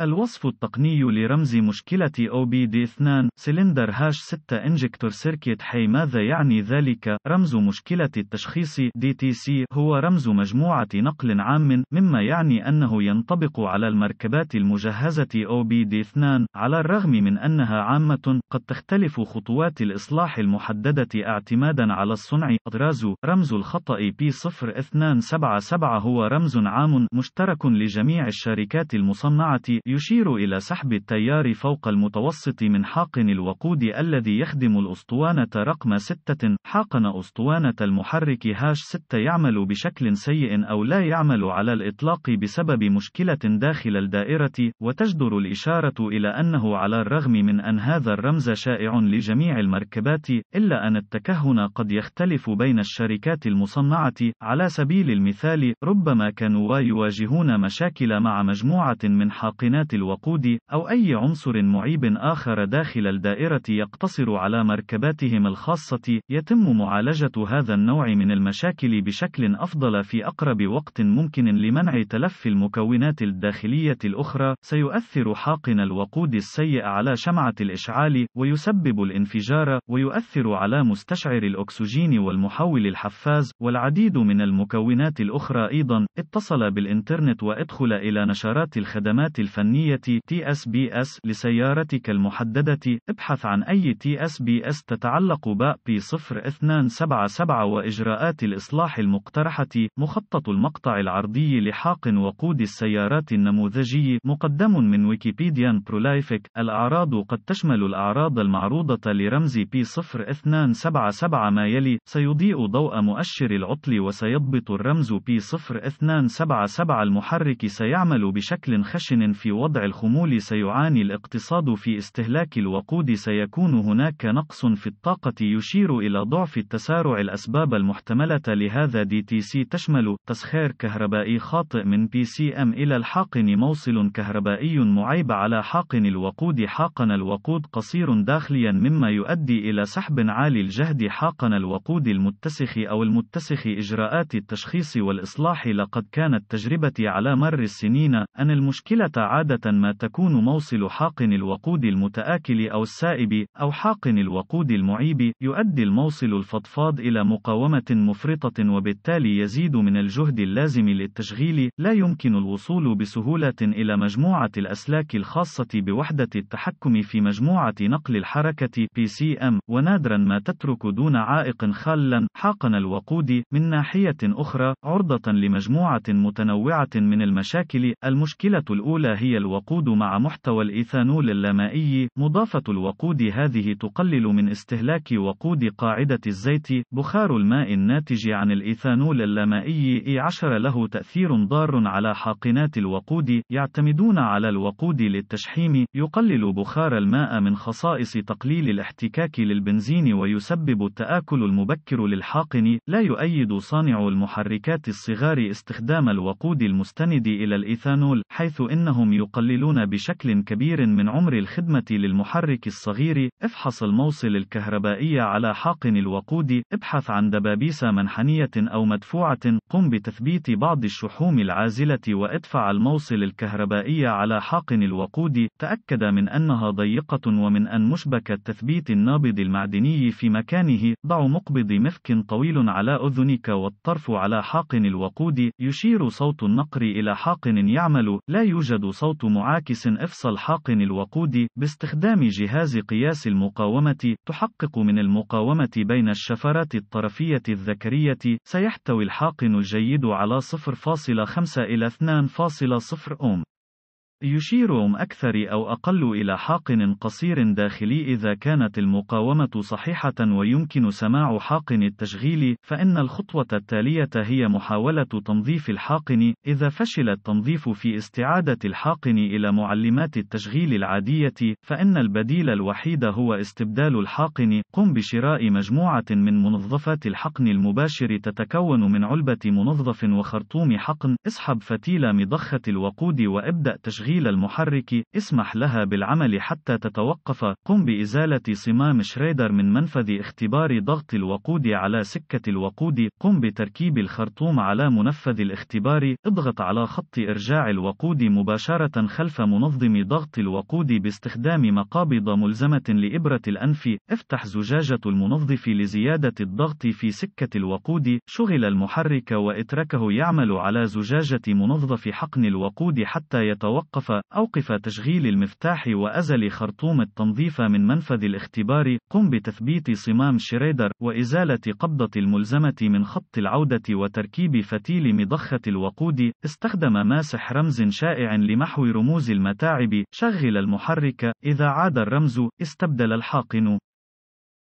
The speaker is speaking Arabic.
الوصف التقني لرمز مشكلة OBD2 سلندر هاش 6 انجكتور سيركيت حي ماذا يعني ذلك؟ رمز مشكلة التشخيص DTC هو رمز مجموعة نقل عام مما يعني أنه ينطبق على المركبات المجهزة OBD2 على الرغم من أنها عامة قد تختلف خطوات الإصلاح المحددة اعتمادا على الصنع أدراز رمز الخطأ P0277 هو رمز عام مشترك لجميع الشركات المصنعة يشير إلى سحب التيار فوق المتوسط من حاقن الوقود الذي يخدم الأسطوانة رقم 6 حاقن أسطوانة المحرك هاش 6 يعمل بشكل سيء أو لا يعمل على الإطلاق بسبب مشكلة داخل الدائرة وتجدر الإشارة إلى أنه على الرغم من أن هذا الرمز شائع لجميع المركبات إلا أن التكهن قد يختلف بين الشركات المصنعة على سبيل المثال ربما كانوا يواجهون مشاكل مع مجموعة من حاقنات بيانات الوقود أو أي عنصر معيب آخر داخل الدائرة يقتصر على مركباتهم الخاصة يتم معالجة هذا النوع من المشاكل بشكل أفضل في أقرب وقت ممكن لمنع تلف المكونات الداخلية الأخرى سيؤثر حاقن الوقود السيء على شمعة الإشعال ويسبب الانفجار ويؤثر على مستشعر الأكسجين والمحول الحفاز والعديد من المكونات الأخرى أيضا اتصل بالإنترنت وادخل إلى نشرات الخدمات الفنية الفنية TSBS لسيارتك المحددة ابحث عن أي TSBS تتعلق ب P0277 وإجراءات الإصلاح المقترحة مخطط المقطع العرضي لحاق وقود السيارات النموذجي مقدم من ويكيبيديا برولايفك الأعراض قد تشمل الأعراض المعروضة لرمز P0277 ما يلي سيضيء ضوء مؤشر العطل وسيضبط الرمز P0277 المحرك سيعمل بشكل خشن في وضع الخمول سيعاني الاقتصاد في استهلاك الوقود سيكون هناك نقص في الطاقة يشير إلى ضعف التسارع الأسباب المحتملة لهذا دي تي سي تشمل تسخير كهربائي خاطئ من بي سي ام إلى الحاقن موصل كهربائي معيب على حاقن الوقود حاقن الوقود قصير داخليا مما يؤدي إلى سحب عالي الجهد حاقن الوقود المتسخ أو المتسخ إجراءات التشخيص والإصلاح لقد كانت تجربتي على مر السنين أن المشكلة عادة عادة ما تكون موصل حاقن الوقود المتآكل أو السائب، أو حاقن الوقود المعيب، يؤدي الموصل الفضفاض إلى مقاومة مفرطة وبالتالي يزيد من الجهد اللازم للتشغيل، لا يمكن الوصول بسهولة إلى مجموعة الأسلاك الخاصة بوحدة التحكم في مجموعة نقل الحركة PCM، ونادرا ما تترك دون عائق خالا حاقن الوقود، من ناحية أخرى، عرضة لمجموعة متنوعة من المشاكل، المشكلة الأولى هي هي الوقود مع محتوى الإيثانول اللامائي. مضافة الوقود هذه تقلل من استهلاك وقود قاعدة الزيت. بخار الماء الناتج عن الايثانول اللامائي اللمائي E10 له تأثير ضار على حاقنات الوقود. يعتمدون على الوقود للتشحيم. يقلل بخار الماء من خصائص تقليل الاحتكاك للبنزين ويسبب التآكل المبكر للحاقن. لا يؤيد صانع المحركات الصغار استخدام الوقود المستند إلى الإيثانول، حيث إنهم يقللون بشكل كبير من عمر الخدمة للمحرك الصغير افحص الموصل الكهربائي على حاقن الوقود ابحث عن دبابيس منحنية أو مدفوعة قم بتثبيت بعض الشحوم العازلة وادفع الموصل الكهربائي على حاقن الوقود تأكد من أنها ضيقة ومن أن مشبك التثبيت النابض المعدني في مكانه ضع مقبض مفك طويل على أذنك والطرف على حاقن الوقود يشير صوت النقر إلى حاقن يعمل لا يوجد صوت صوت معاكس إفصل حاقن الوقود باستخدام جهاز قياس المقاومة تحقق من المقاومة بين الشفرات الطرفية الذكرية سيحتوي الحاقن الجيد على 0.5 إلى 2.0 أوم يشير أم أكثر أو أقل إلى حاقن قصير داخلي إذا كانت المقاومة صحيحة ويمكن سماع حاقن التشغيل، فإن الخطوة التالية هي محاولة تنظيف الحاقن، إذا فشل التنظيف في استعادة الحاقن إلى معلمات التشغيل العادية، فإن البديل الوحيد هو استبدال الحاقن. قم بشراء مجموعة من منظفات الحقن المباشر تتكون من علبة منظف وخرطوم حقن، اسحب فتيل مضخة الوقود وابدأ تشغيل تشغيل المحرك، اسمح لها بالعمل حتى تتوقف. قم بإزالة صمام شريدر من منفذ اختبار ضغط الوقود على سكة الوقود. قم بتركيب الخرطوم على منفذ الاختبار. اضغط على خط إرجاع الوقود مباشرة خلف منظم ضغط الوقود باستخدام مقابض ملزمة لإبرة الأنف. افتح زجاجة المنظف لزيادة الضغط في سكة الوقود. شغل المحرك واتركه يعمل على زجاجة منظف حقن الوقود حتى يتوقف أوقف أوقف تشغيل المفتاح وأزل خرطوم التنظيف من منفذ الاختبار قم بتثبيت صمام شريدر وإزالة قبضة الملزمة من خط العودة وتركيب فتيل مضخة الوقود استخدم ماسح رمز شائع لمحو رموز المتاعب شغل المحرك إذا عاد الرمز استبدل الحاقن